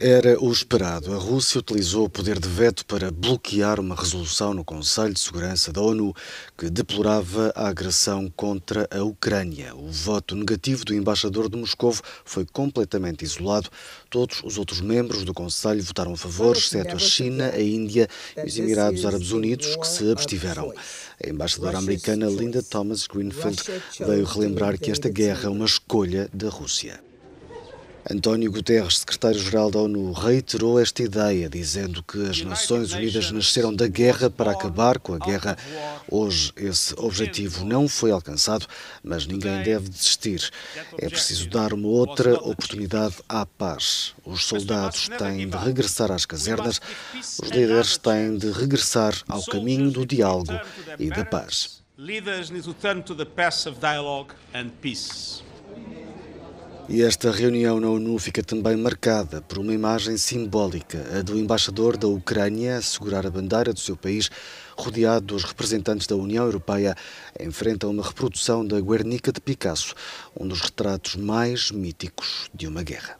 Era o esperado. A Rússia utilizou o poder de veto para bloquear uma resolução no Conselho de Segurança da ONU que deplorava a agressão contra a Ucrânia. O voto negativo do embaixador de Moscou foi completamente isolado. Todos os outros membros do Conselho votaram a favor, é exceto a China, a Índia e os Emirados Árabes Unidos, que se abstiveram. A embaixadora americana Linda Thomas Greenfield veio relembrar que esta guerra é uma escolha da Rússia. António Guterres, secretário-geral da ONU, reiterou esta ideia, dizendo que as Nações Unidas nasceram da guerra para acabar com a guerra. Hoje, esse objetivo não foi alcançado, mas ninguém deve desistir. É preciso dar uma outra oportunidade à paz. Os soldados têm de regressar às casernas, os líderes têm de regressar ao caminho do diálogo e da paz. Leaders need to turn to the path of dialogue and peace. E esta reunião na ONU fica também marcada por uma imagem simbólica, a do embaixador da Ucrânia segurar a bandeira do seu país, rodeado dos representantes da União Europeia, em frente a uma reprodução da Guernica de Picasso, um dos retratos mais míticos de uma guerra.